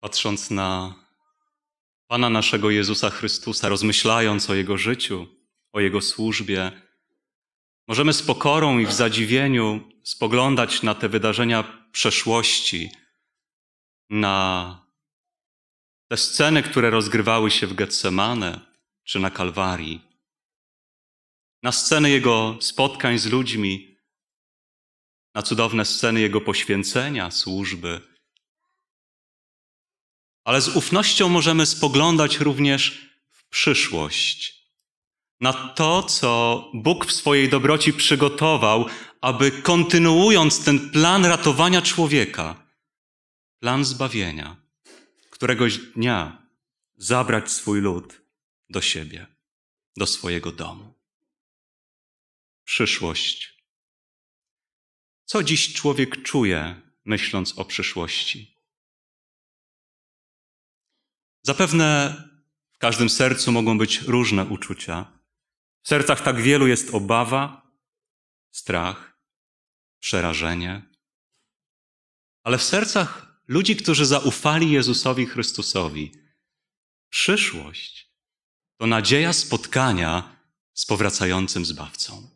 patrząc na Pana naszego Jezusa Chrystusa, rozmyślając o Jego życiu, o Jego służbie, możemy z pokorą i w zadziwieniu spoglądać na te wydarzenia przeszłości, na te sceny, które rozgrywały się w Getsemane czy na Kalwarii, na sceny Jego spotkań z ludźmi, na cudowne sceny Jego poświęcenia, służby – ale z ufnością możemy spoglądać również w przyszłość, na to, co Bóg w swojej dobroci przygotował, aby kontynuując ten plan ratowania człowieka, plan zbawienia, któregoś dnia zabrać swój lud do siebie, do swojego domu. Przyszłość. Co dziś człowiek czuje, myśląc o przyszłości? Zapewne w każdym sercu mogą być różne uczucia. W sercach tak wielu jest obawa, strach, przerażenie. Ale w sercach ludzi, którzy zaufali Jezusowi Chrystusowi, przyszłość to nadzieja spotkania z powracającym Zbawcą.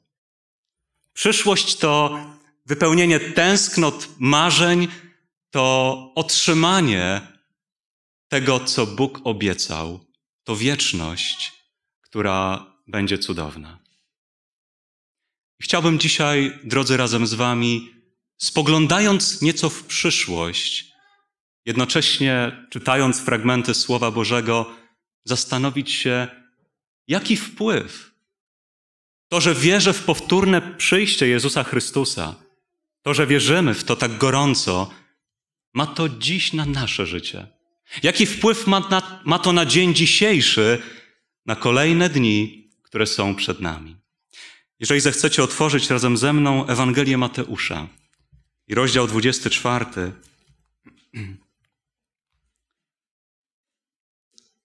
Przyszłość to wypełnienie tęsknot, marzeń, to otrzymanie tego, co Bóg obiecał, to wieczność, która będzie cudowna. Chciałbym dzisiaj, drodzy razem z Wami, spoglądając nieco w przyszłość, jednocześnie czytając fragmenty Słowa Bożego, zastanowić się, jaki wpływ to, że wierzę w powtórne przyjście Jezusa Chrystusa, to, że wierzymy w to tak gorąco, ma to dziś na nasze życie. Jaki wpływ ma, na, ma to na dzień dzisiejszy, na kolejne dni, które są przed nami? Jeżeli zechcecie otworzyć razem ze mną Ewangelię Mateusza i rozdział 24,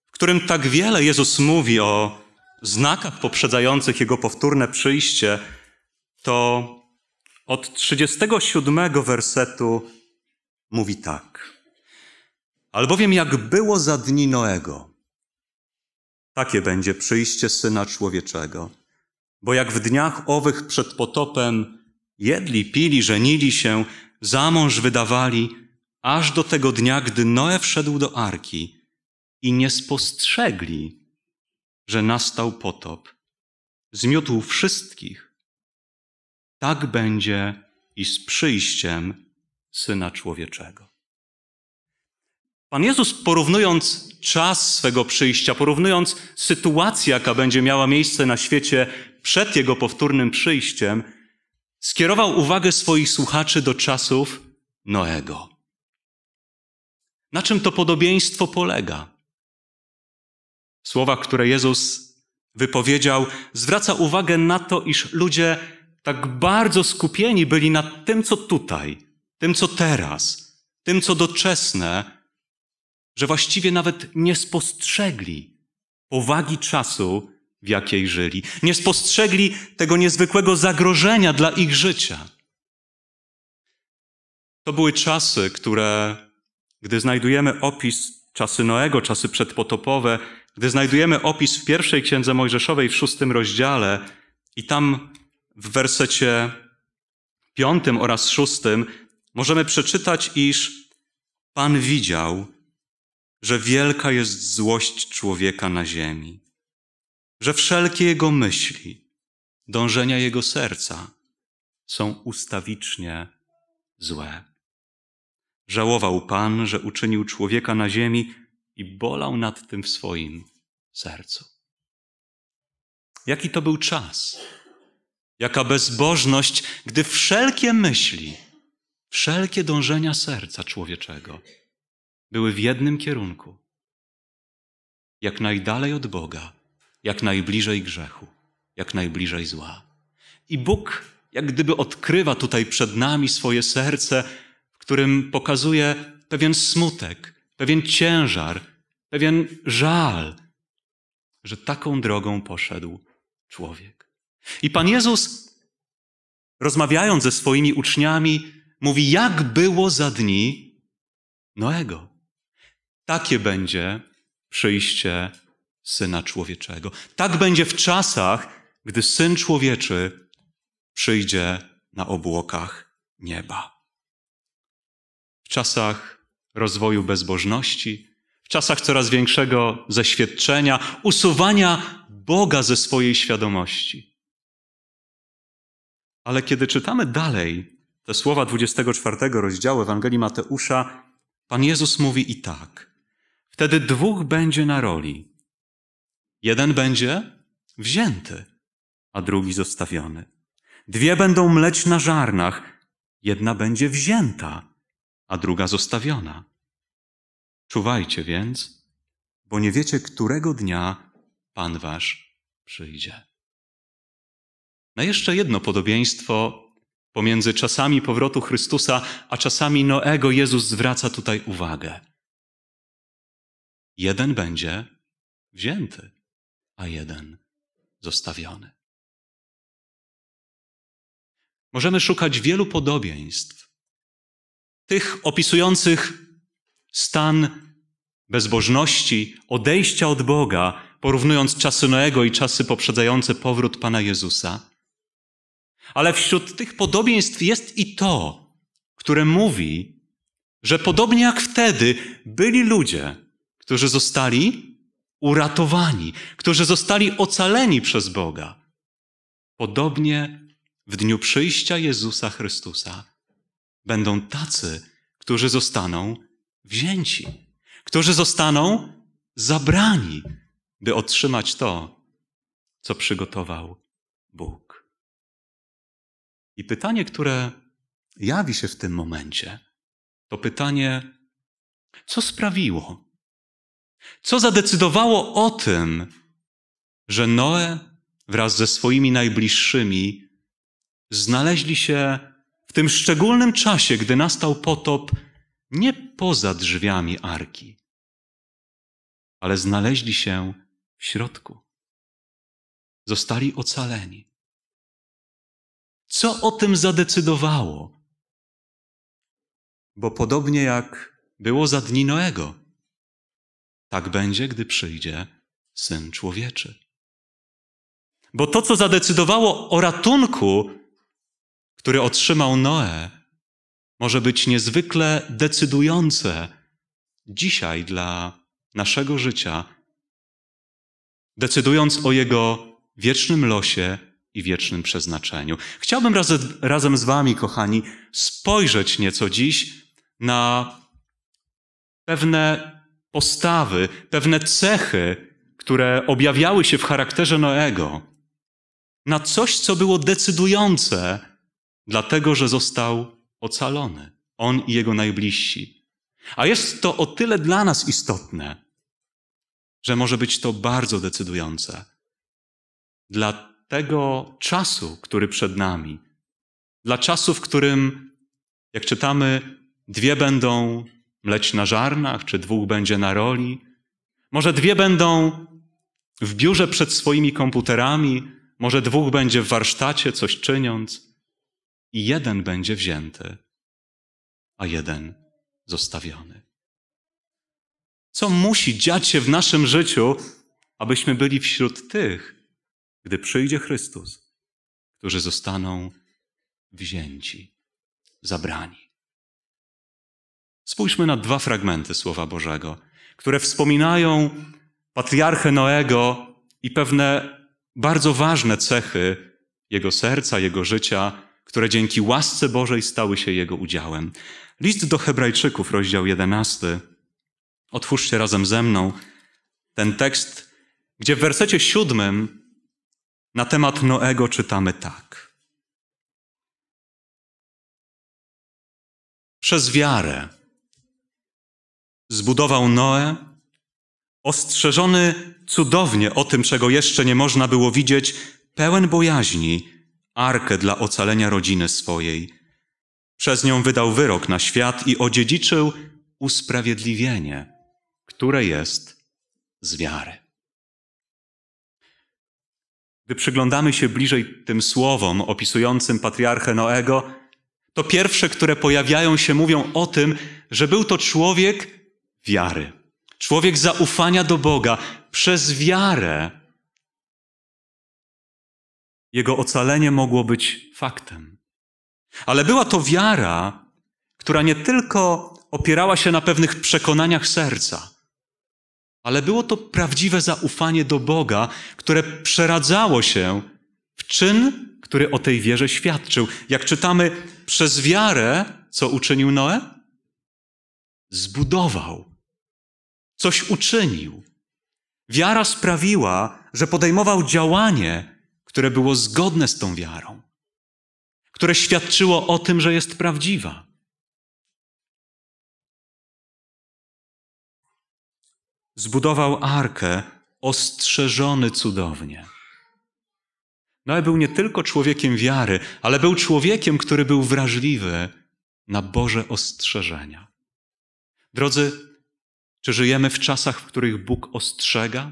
w którym tak wiele Jezus mówi o znakach poprzedzających Jego powtórne przyjście, to od 37 wersetu mówi tak. Albowiem jak było za dni Noego, takie będzie przyjście Syna Człowieczego. Bo jak w dniach owych przed potopem jedli, pili, żenili się, za mąż wydawali, aż do tego dnia, gdy Noe wszedł do arki i nie spostrzegli, że nastał potop, zmiótł wszystkich. Tak będzie i z przyjściem Syna Człowieczego. Pan Jezus, porównując czas swego przyjścia, porównując sytuację, jaka będzie miała miejsce na świecie przed jego powtórnym przyjściem, skierował uwagę swoich słuchaczy do czasów Noego. Na czym to podobieństwo polega? Słowa, które Jezus wypowiedział, zwraca uwagę na to, iż ludzie tak bardzo skupieni byli na tym, co tutaj, tym, co teraz, tym, co doczesne, że właściwie nawet nie spostrzegli powagi czasu, w jakiej żyli. Nie spostrzegli tego niezwykłego zagrożenia dla ich życia. To były czasy, które, gdy znajdujemy opis czasy Noego, czasy przedpotopowe, gdy znajdujemy opis w pierwszej księdze Mojżeszowej w szóstym rozdziale i tam w wersecie piątym oraz szóstym możemy przeczytać, iż Pan widział, że wielka jest złość człowieka na ziemi, że wszelkie jego myśli, dążenia jego serca są ustawicznie złe. Żałował Pan, że uczynił człowieka na ziemi i bolał nad tym w swoim sercu. Jaki to był czas? Jaka bezbożność, gdy wszelkie myśli, wszelkie dążenia serca człowieczego były w jednym kierunku. Jak najdalej od Boga, jak najbliżej grzechu, jak najbliżej zła. I Bóg jak gdyby odkrywa tutaj przed nami swoje serce, w którym pokazuje pewien smutek, pewien ciężar, pewien żal, że taką drogą poszedł człowiek. I Pan Jezus, rozmawiając ze swoimi uczniami, mówi, jak było za dni Noego. Takie będzie przyjście Syna Człowieczego. Tak będzie w czasach, gdy Syn Człowieczy przyjdzie na obłokach nieba. W czasach rozwoju bezbożności, w czasach coraz większego ześwietczenia, usuwania Boga ze swojej świadomości. Ale kiedy czytamy dalej te słowa 24 rozdziału Ewangelii Mateusza, Pan Jezus mówi i tak – Wtedy dwóch będzie na roli. Jeden będzie wzięty, a drugi zostawiony. Dwie będą mleć na żarnach, jedna będzie wzięta, a druga zostawiona. Czuwajcie więc, bo nie wiecie, którego dnia Pan Wasz przyjdzie. Na jeszcze jedno podobieństwo pomiędzy czasami powrotu Chrystusa a czasami Noego Jezus zwraca tutaj uwagę jeden będzie wzięty, a jeden zostawiony. Możemy szukać wielu podobieństw, tych opisujących stan bezbożności, odejścia od Boga, porównując czasy Noego i czasy poprzedzające powrót Pana Jezusa. Ale wśród tych podobieństw jest i to, które mówi, że podobnie jak wtedy byli ludzie, którzy zostali uratowani, którzy zostali ocaleni przez Boga. Podobnie w dniu przyjścia Jezusa Chrystusa będą tacy, którzy zostaną wzięci, którzy zostaną zabrani, by otrzymać to, co przygotował Bóg. I pytanie, które jawi się w tym momencie, to pytanie, co sprawiło, co zadecydowało o tym, że Noe wraz ze swoimi najbliższymi znaleźli się w tym szczególnym czasie, gdy nastał potop, nie poza drzwiami arki, ale znaleźli się w środku. Zostali ocaleni. Co o tym zadecydowało? Bo podobnie jak było za dni Noego, tak będzie, gdy przyjdzie syn człowieczy. Bo to, co zadecydowało o ratunku, który otrzymał Noe, może być niezwykle decydujące dzisiaj dla naszego życia, decydując o jego wiecznym losie i wiecznym przeznaczeniu. Chciałbym raz, razem z Wami, kochani, spojrzeć nieco dziś na pewne postawy, pewne cechy, które objawiały się w charakterze Noego, na coś, co było decydujące, dlatego że został ocalony, on i jego najbliżsi. A jest to o tyle dla nas istotne, że może być to bardzo decydujące dla tego czasu, który przed nami, dla czasu, w którym, jak czytamy, dwie będą mleć na żarnach, czy dwóch będzie na roli. Może dwie będą w biurze przed swoimi komputerami, może dwóch będzie w warsztacie coś czyniąc, i jeden będzie wzięty, a jeden zostawiony. Co musi dziać się w naszym życiu, abyśmy byli wśród tych, gdy przyjdzie Chrystus, którzy zostaną wzięci, zabrani? Spójrzmy na dwa fragmenty Słowa Bożego, które wspominają patriarchę Noego i pewne bardzo ważne cechy jego serca, jego życia, które dzięki łasce Bożej stały się jego udziałem. List do Hebrajczyków, rozdział 11. Otwórzcie razem ze mną ten tekst, gdzie w wersecie siódmym na temat Noego czytamy tak. Przez wiarę zbudował Noe, ostrzeżony cudownie o tym, czego jeszcze nie można było widzieć, pełen bojaźni, arkę dla ocalenia rodziny swojej. Przez nią wydał wyrok na świat i odziedziczył usprawiedliwienie, które jest z wiary. Gdy przyglądamy się bliżej tym słowom opisującym patriarchę Noego, to pierwsze, które pojawiają się, mówią o tym, że był to człowiek wiary. Człowiek zaufania do Boga przez wiarę. Jego ocalenie mogło być faktem. Ale była to wiara, która nie tylko opierała się na pewnych przekonaniach serca, ale było to prawdziwe zaufanie do Boga, które przeradzało się w czyn, który o tej wierze świadczył. Jak czytamy, przez wiarę, co uczynił Noe? Zbudował coś uczynił. Wiara sprawiła, że podejmował działanie, które było zgodne z tą wiarą, które świadczyło o tym, że jest prawdziwa. Zbudował arkę ostrzeżony cudownie. Noe był nie tylko człowiekiem wiary, ale był człowiekiem, który był wrażliwy na Boże ostrzeżenia. Drodzy, czy żyjemy w czasach, w których Bóg ostrzega?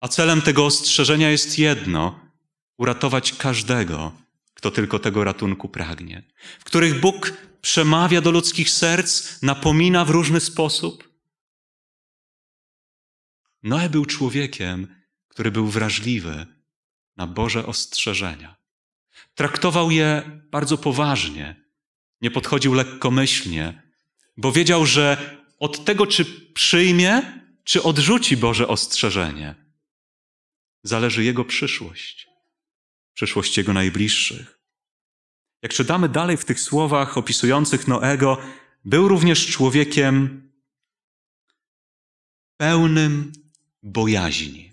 A celem tego ostrzeżenia jest jedno: uratować każdego, kto tylko tego ratunku pragnie, w których Bóg przemawia do ludzkich serc, napomina w różny sposób. Noe był człowiekiem, który był wrażliwy na Boże ostrzeżenia. Traktował je bardzo poważnie, nie podchodził lekkomyślnie bo wiedział, że od tego, czy przyjmie, czy odrzuci Boże ostrzeżenie, zależy jego przyszłość, przyszłość jego najbliższych. Jak czytamy dalej w tych słowach opisujących Noego, był również człowiekiem pełnym bojaźni.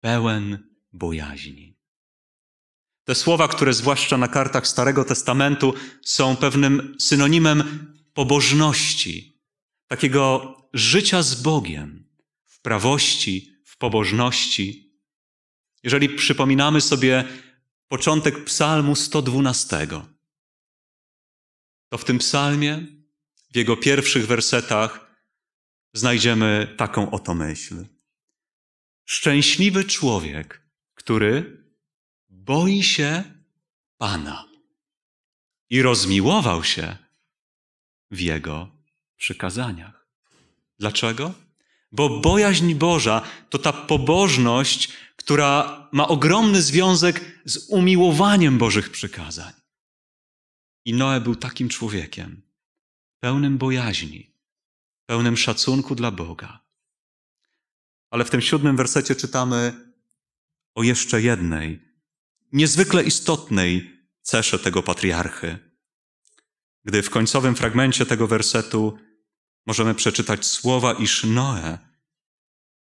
Pełen bojaźni. Te słowa, które zwłaszcza na kartach Starego Testamentu są pewnym synonimem pobożności, takiego życia z Bogiem, w prawości, w pobożności. Jeżeli przypominamy sobie początek Psalmu 112, to w tym psalmie, w jego pierwszych wersetach, znajdziemy taką oto myśl. Szczęśliwy człowiek, który boi się Pana i rozmiłował się w Jego przykazaniach. Dlaczego? Bo bojaźń Boża to ta pobożność, która ma ogromny związek z umiłowaniem Bożych przykazań. I Noe był takim człowiekiem, pełnym bojaźni, pełnym szacunku dla Boga. Ale w tym siódmym wersecie czytamy o jeszcze jednej niezwykle istotnej cesze tego patriarchy. Gdy w końcowym fragmencie tego wersetu możemy przeczytać słowa, iż Noe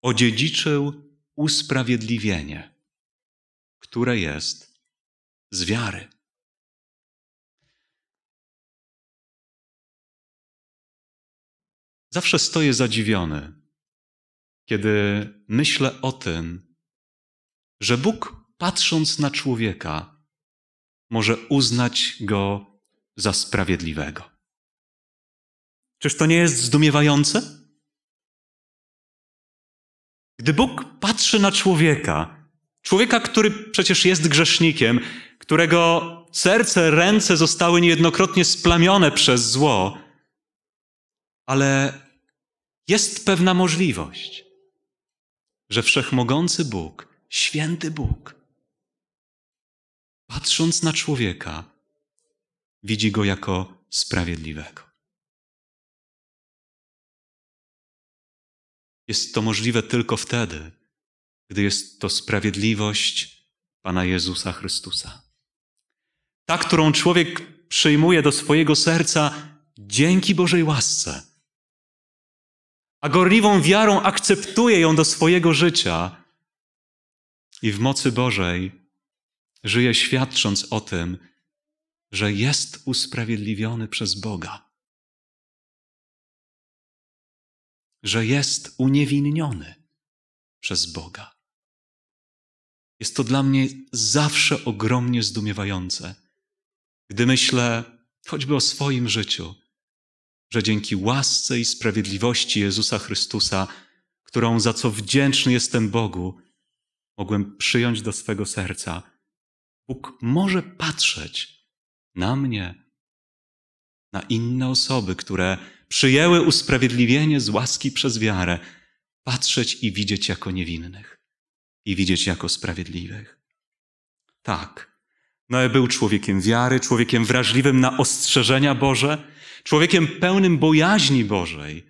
odziedziczył usprawiedliwienie, które jest z wiary. Zawsze stoję zadziwiony, kiedy myślę o tym, że Bóg patrząc na człowieka, może uznać go za sprawiedliwego. Czyż to nie jest zdumiewające? Gdy Bóg patrzy na człowieka, człowieka, który przecież jest grzesznikiem, którego serce, ręce zostały niejednokrotnie splamione przez zło, ale jest pewna możliwość, że wszechmogący Bóg, święty Bóg, patrząc na człowieka, widzi go jako sprawiedliwego. Jest to możliwe tylko wtedy, gdy jest to sprawiedliwość Pana Jezusa Chrystusa. Ta, którą człowiek przyjmuje do swojego serca dzięki Bożej łasce, a gorliwą wiarą akceptuje ją do swojego życia i w mocy Bożej Żyje świadcząc o tym, że jest usprawiedliwiony przez Boga, że jest uniewinniony przez Boga. Jest to dla mnie zawsze ogromnie zdumiewające, gdy myślę choćby o swoim życiu, że dzięki łasce i sprawiedliwości Jezusa Chrystusa, którą za co wdzięczny jestem Bogu, mogłem przyjąć do swego serca Bóg może patrzeć na mnie, na inne osoby, które przyjęły usprawiedliwienie z łaski przez wiarę, patrzeć i widzieć jako niewinnych i widzieć jako sprawiedliwych. Tak, Noe był człowiekiem wiary, człowiekiem wrażliwym na ostrzeżenia Boże, człowiekiem pełnym bojaźni Bożej,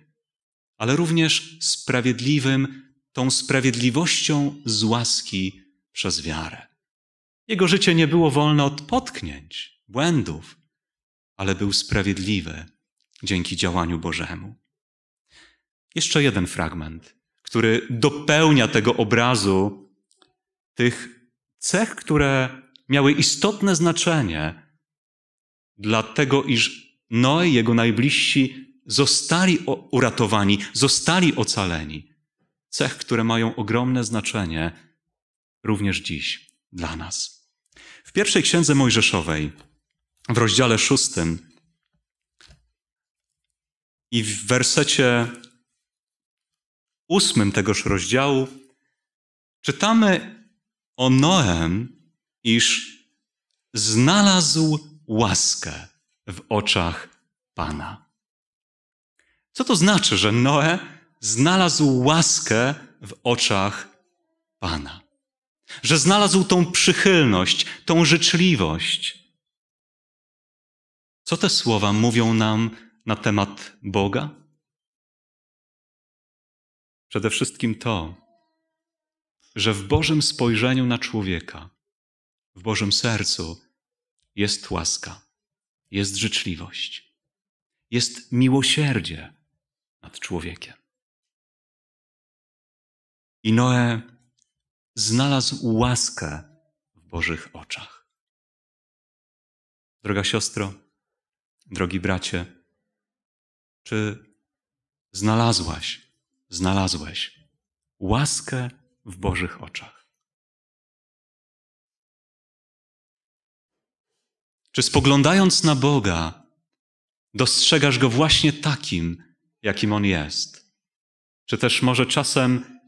ale również sprawiedliwym tą sprawiedliwością z łaski przez wiarę. Jego życie nie było wolne od potknięć, błędów, ale był sprawiedliwy dzięki działaniu Bożemu. Jeszcze jeden fragment, który dopełnia tego obrazu tych cech, które miały istotne znaczenie, dlatego iż Noe, jego najbliżsi, zostali uratowani, zostali ocaleni. Cech, które mają ogromne znaczenie również dziś dla nas. W pierwszej księdze Mojżeszowej, w rozdziale szóstym i w wersecie ósmym tegoż rozdziału, czytamy o Noem, iż znalazł łaskę w oczach Pana. Co to znaczy, że Noe znalazł łaskę w oczach Pana? że znalazł tą przychylność, tą życzliwość. Co te słowa mówią nam na temat Boga? Przede wszystkim to, że w Bożym spojrzeniu na człowieka, w Bożym sercu jest łaska, jest życzliwość, jest miłosierdzie nad człowiekiem. I Noe znalazł łaskę w Bożych oczach. Droga siostro, drogi bracie, czy znalazłaś, znalazłeś łaskę w Bożych oczach? Czy spoglądając na Boga, dostrzegasz go właśnie takim, jakim on jest? Czy też może czasem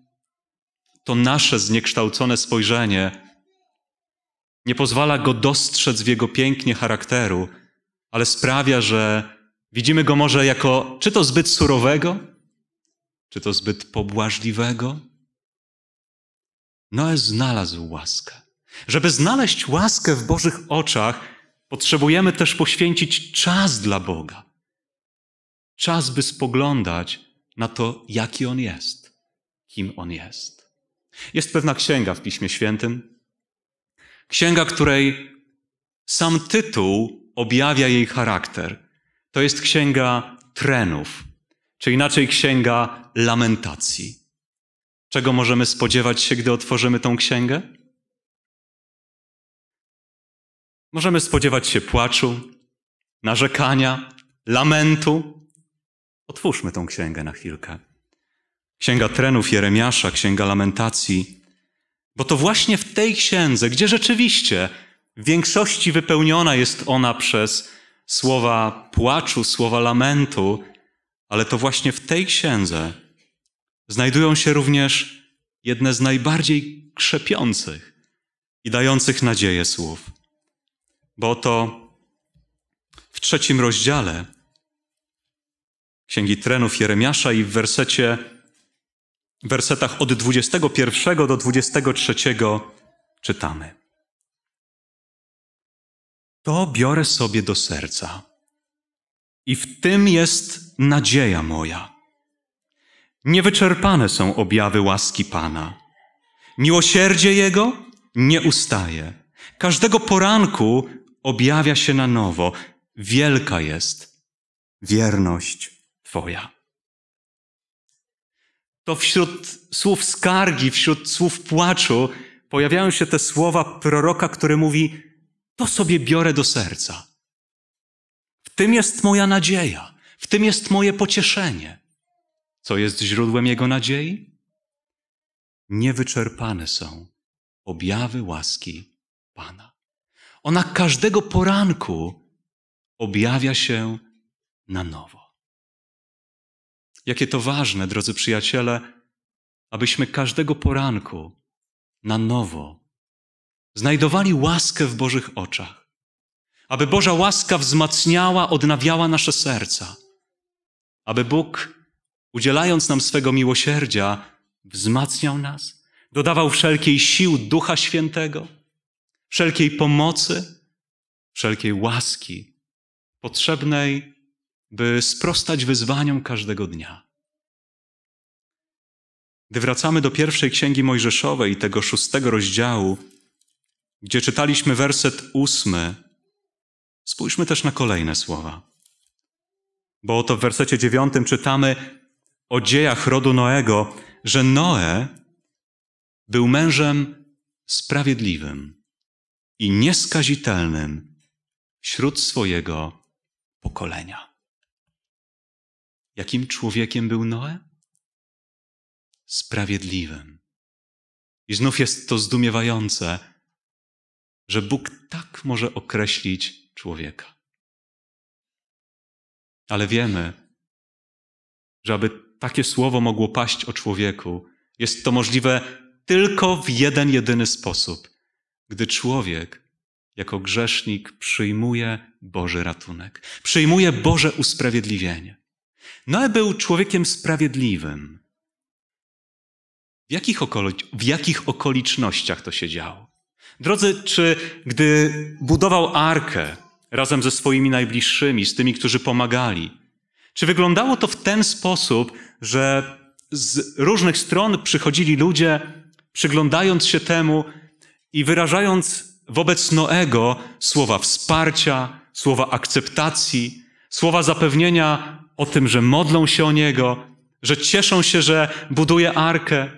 to nasze zniekształcone spojrzenie nie pozwala go dostrzec w jego pięknie charakteru, ale sprawia, że widzimy go może jako czy to zbyt surowego, czy to zbyt pobłażliwego. Noe znalazł łaskę. Żeby znaleźć łaskę w Bożych oczach, potrzebujemy też poświęcić czas dla Boga. Czas, by spoglądać na to, jaki On jest, kim On jest. Jest pewna księga w Piśmie Świętym, księga, której sam tytuł objawia jej charakter. To jest księga trenów, czy inaczej księga lamentacji. Czego możemy spodziewać się, gdy otworzymy tą księgę? Możemy spodziewać się płaczu, narzekania, lamentu. Otwórzmy tą księgę na chwilkę. Księga Trenów Jeremiasza, Księga Lamentacji. Bo to właśnie w tej księdze, gdzie rzeczywiście w większości wypełniona jest ona przez słowa płaczu, słowa lamentu, ale to właśnie w tej księdze znajdują się również jedne z najbardziej krzepiących i dających nadzieję słów. Bo to w trzecim rozdziale Księgi Trenów Jeremiasza i w wersecie wersetach od 21 do 23 czytamy. To biorę sobie do serca. I w tym jest nadzieja moja. Niewyczerpane są objawy łaski Pana. Miłosierdzie Jego nie ustaje. Każdego poranku objawia się na nowo. Wielka jest wierność Twoja to wśród słów skargi, wśród słów płaczu pojawiają się te słowa proroka, który mówi: To sobie biorę do serca. W tym jest moja nadzieja, w tym jest moje pocieszenie. Co jest źródłem jego nadziei? Niewyczerpane są objawy łaski Pana. Ona każdego poranku objawia się na nowo. Jakie to ważne, drodzy przyjaciele, abyśmy każdego poranku na nowo znajdowali łaskę w Bożych oczach, aby Boża łaska wzmacniała, odnawiała nasze serca, aby Bóg, udzielając nam swego miłosierdzia, wzmacniał nas, dodawał wszelkiej sił Ducha Świętego, wszelkiej pomocy, wszelkiej łaski potrzebnej by sprostać wyzwaniom każdego dnia. Gdy wracamy do pierwszej księgi Mojżeszowej, tego szóstego rozdziału, gdzie czytaliśmy werset ósmy, spójrzmy też na kolejne słowa. Bo oto w wersecie dziewiątym czytamy o dziejach rodu Noego, że Noe był mężem sprawiedliwym i nieskazitelnym wśród swojego pokolenia. Jakim człowiekiem był Noe? Sprawiedliwym. I znów jest to zdumiewające, że Bóg tak może określić człowieka. Ale wiemy, że aby takie słowo mogło paść o człowieku, jest to możliwe tylko w jeden jedyny sposób, gdy człowiek jako grzesznik przyjmuje Boży ratunek, przyjmuje Boże usprawiedliwienie. Noe był człowiekiem sprawiedliwym. W jakich, w jakich okolicznościach to się działo? Drodzy, czy gdy budował arkę razem ze swoimi najbliższymi, z tymi, którzy pomagali, czy wyglądało to w ten sposób, że z różnych stron przychodzili ludzie, przyglądając się temu i wyrażając wobec Noego słowa wsparcia, słowa akceptacji, słowa zapewnienia o tym, że modlą się o Niego, że cieszą się, że buduje arkę.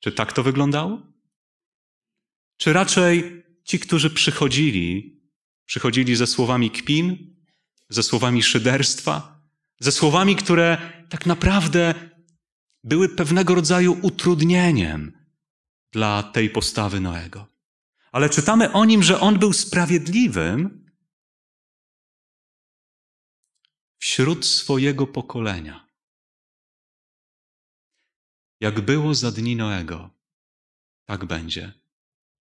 Czy tak to wyglądało? Czy raczej ci, którzy przychodzili, przychodzili ze słowami kpin, ze słowami szyderstwa, ze słowami, które tak naprawdę były pewnego rodzaju utrudnieniem dla tej postawy Noego. Ale czytamy o nim, że on był sprawiedliwym, wśród swojego pokolenia. Jak było za dni Noego, tak będzie,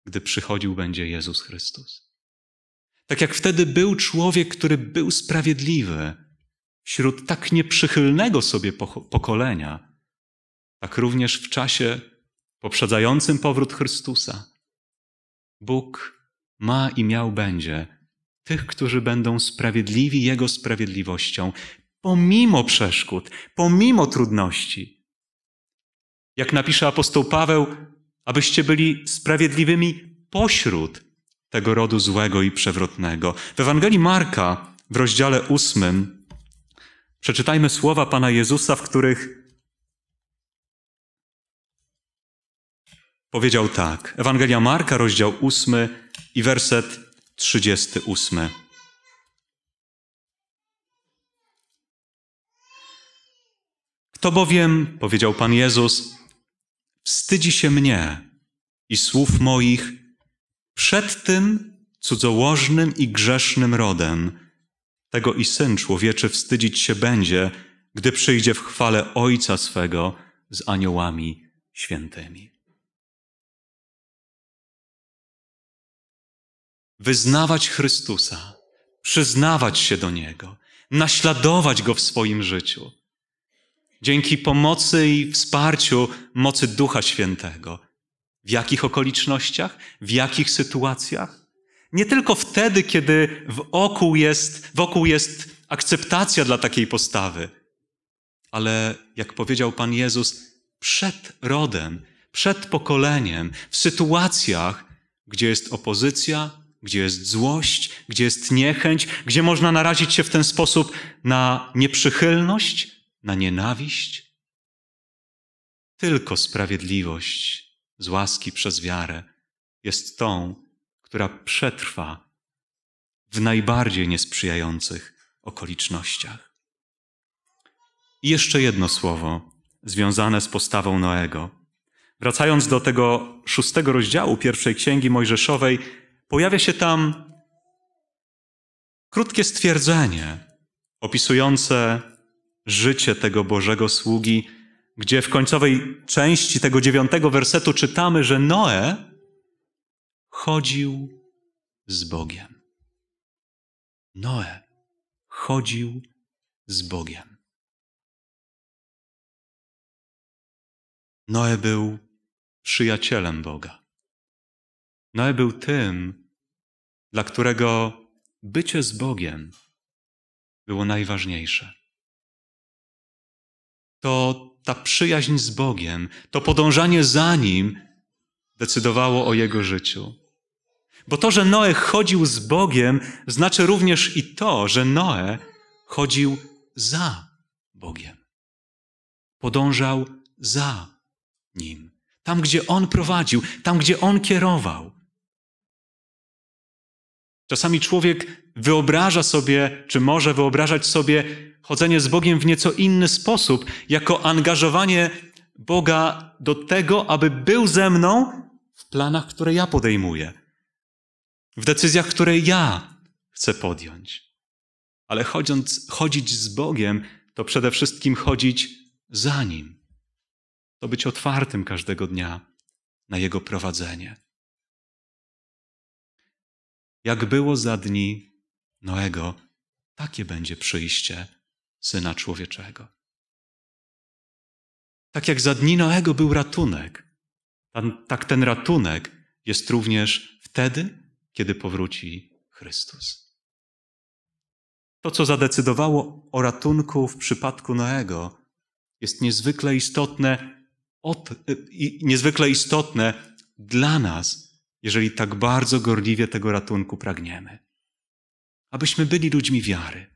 gdy przychodził będzie Jezus Chrystus. Tak jak wtedy był człowiek, który był sprawiedliwy, wśród tak nieprzychylnego sobie pokolenia, tak również w czasie poprzedzającym powrót Chrystusa, Bóg ma i miał będzie tych, którzy będą sprawiedliwi Jego sprawiedliwością, pomimo przeszkód, pomimo trudności. Jak napisze apostoł Paweł, abyście byli sprawiedliwymi pośród tego rodu złego i przewrotnego. W Ewangelii Marka w rozdziale ósmym przeczytajmy słowa Pana Jezusa, w których powiedział tak. Ewangelia Marka, rozdział ósmy i werset 38. Kto bowiem, powiedział Pan Jezus, wstydzi się mnie i słów moich przed tym cudzołożnym i grzesznym rodem, tego i Syn Człowieczy wstydzić się będzie, gdy przyjdzie w chwale Ojca swego z aniołami świętymi. wyznawać Chrystusa, przyznawać się do Niego, naśladować Go w swoim życiu. Dzięki pomocy i wsparciu mocy Ducha Świętego. W jakich okolicznościach? W jakich sytuacjach? Nie tylko wtedy, kiedy wokół jest, wokół jest akceptacja dla takiej postawy, ale jak powiedział Pan Jezus, przed rodem, przed pokoleniem, w sytuacjach, gdzie jest opozycja, gdzie jest złość, gdzie jest niechęć, gdzie można narazić się w ten sposób na nieprzychylność, na nienawiść. Tylko sprawiedliwość z łaski przez wiarę jest tą, która przetrwa w najbardziej niesprzyjających okolicznościach. I jeszcze jedno słowo związane z postawą Noego. Wracając do tego szóstego rozdziału pierwszej księgi Mojżeszowej, pojawia się tam krótkie stwierdzenie opisujące życie tego Bożego sługi, gdzie w końcowej części tego dziewiątego wersetu czytamy, że Noe chodził z Bogiem. Noe chodził z Bogiem. Noe był przyjacielem Boga. Noe był tym, dla którego bycie z Bogiem było najważniejsze. To ta przyjaźń z Bogiem, to podążanie za Nim decydowało o jego życiu. Bo to, że Noe chodził z Bogiem, znaczy również i to, że Noe chodził za Bogiem. Podążał za Nim. Tam, gdzie On prowadził, tam, gdzie On kierował. Czasami człowiek wyobraża sobie, czy może wyobrażać sobie chodzenie z Bogiem w nieco inny sposób, jako angażowanie Boga do tego, aby był ze mną w planach, które ja podejmuję, w decyzjach, które ja chcę podjąć. Ale chodząc, chodzić z Bogiem, to przede wszystkim chodzić za Nim. To być otwartym każdego dnia na Jego prowadzenie jak było za dni Noego, takie będzie przyjście Syna Człowieczego. Tak jak za dni Noego był ratunek, tak ten ratunek jest również wtedy, kiedy powróci Chrystus. To, co zadecydowało o ratunku w przypadku Noego, jest niezwykle istotne, od, niezwykle istotne dla nas, jeżeli tak bardzo gorliwie tego ratunku pragniemy. Abyśmy byli ludźmi wiary,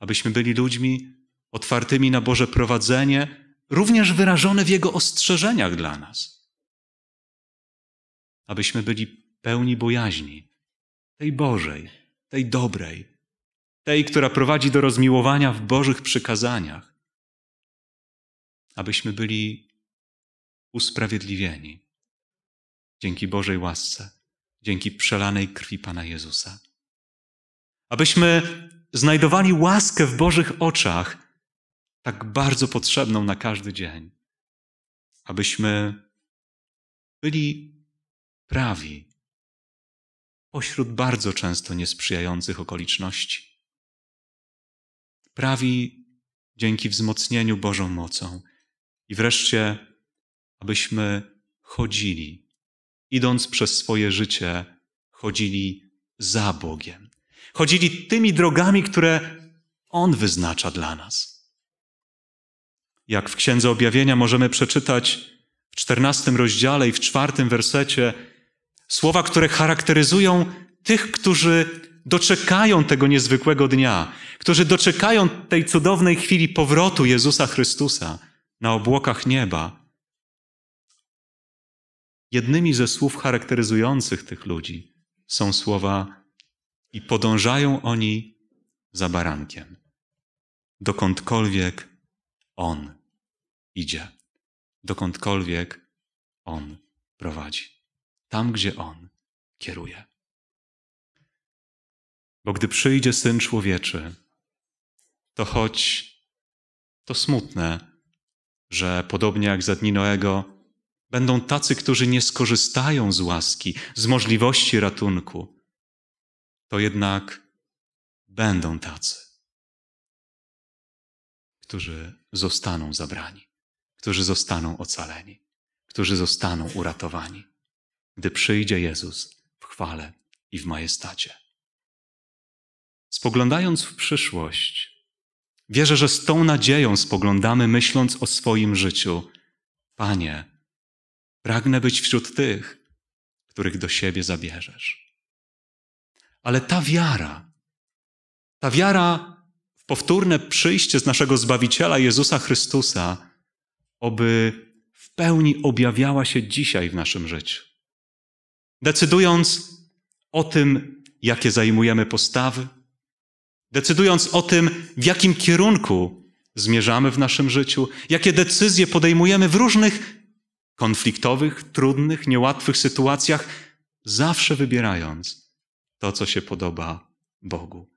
abyśmy byli ludźmi otwartymi na Boże prowadzenie, również wyrażone w Jego ostrzeżeniach dla nas. Abyśmy byli pełni bojaźni, tej Bożej, tej dobrej, tej, która prowadzi do rozmiłowania w Bożych przykazaniach. Abyśmy byli usprawiedliwieni dzięki Bożej łasce, dzięki przelanej krwi Pana Jezusa. Abyśmy znajdowali łaskę w Bożych oczach, tak bardzo potrzebną na każdy dzień, abyśmy byli prawi pośród bardzo często niesprzyjających okoliczności. Prawi dzięki wzmocnieniu Bożą mocą i wreszcie, abyśmy chodzili idąc przez swoje życie, chodzili za Bogiem. Chodzili tymi drogami, które On wyznacza dla nas. Jak w Księdze Objawienia możemy przeczytać w czternastym rozdziale i w czwartym wersecie słowa, które charakteryzują tych, którzy doczekają tego niezwykłego dnia, którzy doczekają tej cudownej chwili powrotu Jezusa Chrystusa na obłokach nieba Jednymi ze słów charakteryzujących tych ludzi są słowa i podążają oni za barankiem. Dokądkolwiek on idzie, dokądkolwiek on prowadzi, tam gdzie on kieruje. Bo gdy przyjdzie syn człowieczy, to choć to smutne, że podobnie jak za dni Noego, Będą tacy, którzy nie skorzystają z łaski, z możliwości ratunku. To jednak będą tacy, którzy zostaną zabrani, którzy zostaną ocaleni, którzy zostaną uratowani, gdy przyjdzie Jezus w chwale i w majestacie. Spoglądając w przyszłość, wierzę, że z tą nadzieją spoglądamy, myśląc o swoim życiu. Panie, Pragnę być wśród tych, których do siebie zabierzesz. Ale ta wiara, ta wiara w powtórne przyjście z naszego Zbawiciela Jezusa Chrystusa, oby w pełni objawiała się dzisiaj w naszym życiu. Decydując o tym, jakie zajmujemy postawy, decydując o tym, w jakim kierunku zmierzamy w naszym życiu, jakie decyzje podejmujemy w różnych konfliktowych, trudnych, niełatwych sytuacjach, zawsze wybierając to, co się podoba Bogu,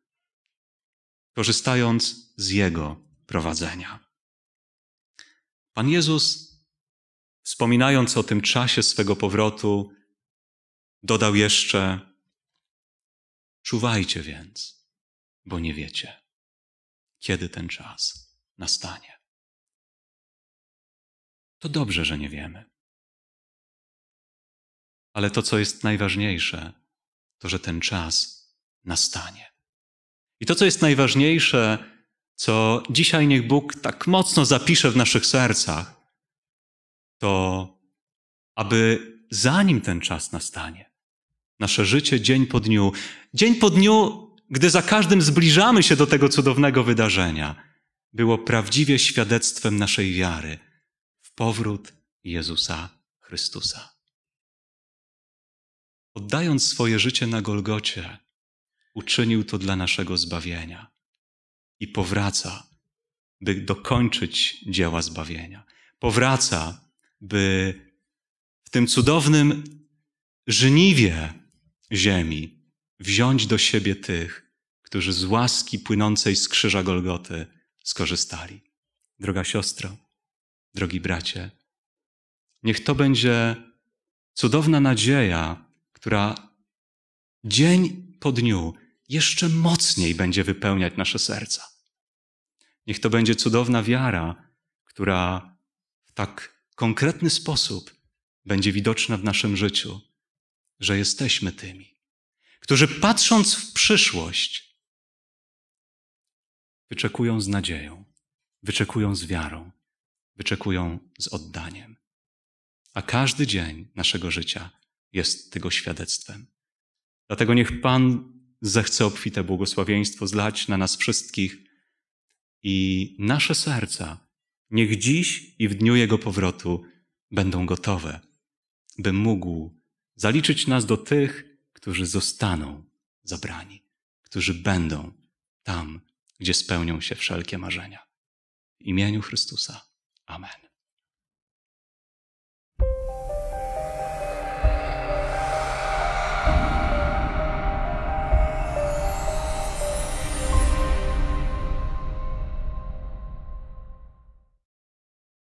korzystając z Jego prowadzenia. Pan Jezus, wspominając o tym czasie swego powrotu, dodał jeszcze: Czuwajcie więc, bo nie wiecie, kiedy ten czas nastanie. To dobrze, że nie wiemy. Ale to, co jest najważniejsze, to że ten czas nastanie. I to, co jest najważniejsze, co dzisiaj niech Bóg tak mocno zapisze w naszych sercach, to aby zanim ten czas nastanie, nasze życie dzień po dniu, dzień po dniu, gdy za każdym zbliżamy się do tego cudownego wydarzenia, było prawdziwie świadectwem naszej wiary w powrót Jezusa Chrystusa. Oddając swoje życie na Golgocie, uczynił to dla naszego zbawienia i powraca, by dokończyć dzieła zbawienia. Powraca, by w tym cudownym żniwie ziemi wziąć do siebie tych, którzy z łaski płynącej z krzyża Golgoty skorzystali. Droga siostro, drogi bracie, niech to będzie cudowna nadzieja, która dzień po dniu jeszcze mocniej będzie wypełniać nasze serca. Niech to będzie cudowna wiara, która w tak konkretny sposób będzie widoczna w naszym życiu, że jesteśmy tymi, którzy patrząc w przyszłość, wyczekują z nadzieją, wyczekują z wiarą, wyczekują z oddaniem. A każdy dzień naszego życia jest tego świadectwem. Dlatego niech Pan zechce obfite błogosławieństwo zlać na nas wszystkich i nasze serca niech dziś i w dniu Jego powrotu będą gotowe, by mógł zaliczyć nas do tych, którzy zostaną zabrani, którzy będą tam, gdzie spełnią się wszelkie marzenia. W imieniu Chrystusa. Amen.